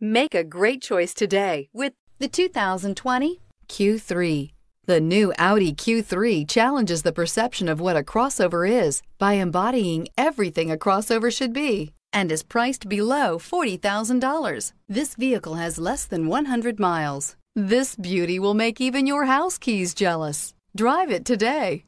Make a great choice today with the 2020 Q3. The new Audi Q3 challenges the perception of what a crossover is by embodying everything a crossover should be and is priced below $40,000. This vehicle has less than 100 miles. This beauty will make even your house keys jealous. Drive it today.